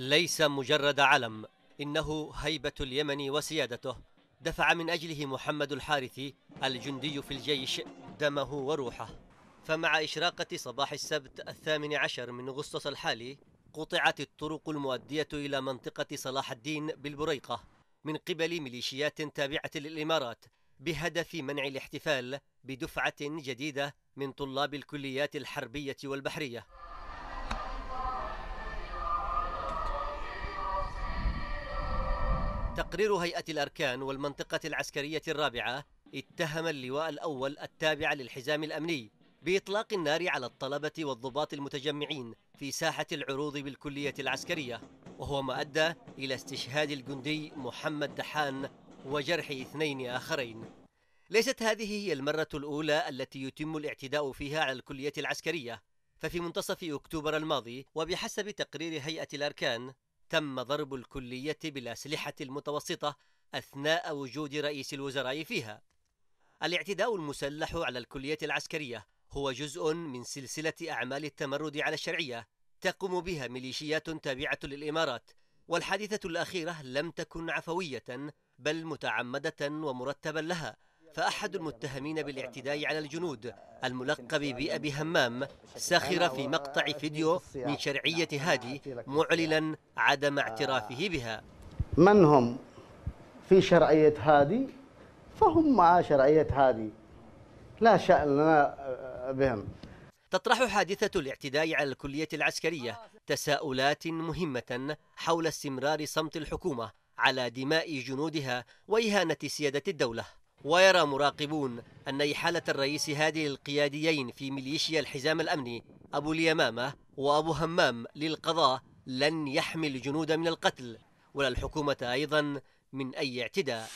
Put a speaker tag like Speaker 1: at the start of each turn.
Speaker 1: ليس مجرد علم إنه هيبة اليمن وسيادته دفع من أجله محمد الحارثي الجندي في الجيش دمه وروحه فمع إشراقة صباح السبت الثامن عشر من أغسطس الحالي قطعت الطرق المؤدية إلى منطقة صلاح الدين بالبريقة من قبل ميليشيات تابعة للإمارات بهدف منع الاحتفال بدفعة جديدة من طلاب الكليات الحربية والبحرية تقرير هيئة الأركان والمنطقة العسكرية الرابعة اتهم اللواء الأول التابع للحزام الأمني بإطلاق النار على الطلبة والضباط المتجمعين في ساحة العروض بالكلية العسكرية وهو ما أدى إلى استشهاد الجندي محمد دحان وجرح اثنين آخرين ليست هذه هي المرة الأولى التي يتم الاعتداء فيها على الكلية العسكرية ففي منتصف أكتوبر الماضي وبحسب تقرير هيئة الأركان تم ضرب الكلية بالأسلحة المتوسطة أثناء وجود رئيس الوزراء فيها. الاعتداء المسلح على الكلية العسكرية هو جزء من سلسلة أعمال التمرد على الشرعية تقوم بها ميليشيات تابعة للإمارات، والحادثة الأخيرة لم تكن عفوية بل متعمدة ومرتبا لها. فأحد المتهمين بالاعتداء على الجنود الملقب بأبي همام سخر في مقطع فيديو من شرعية هادي معلنا عدم اعترافه بها من هم في شرعية هادي فهم مع شرعية هادي لا شأن لنا آه، بهم تطرح حادثة الاعتداء على الكلية العسكرية تساؤلات مهمة حول استمرار صمت الحكومة على دماء جنودها وإهانة سيادة الدولة ويرى مراقبون أن إحالة الرئيس هادي للقياديين في ميليشيا الحزام الأمني أبو اليمامة وأبو همام للقضاء لن يحمي الجنود من القتل ولا الحكومة أيضا من أي اعتداء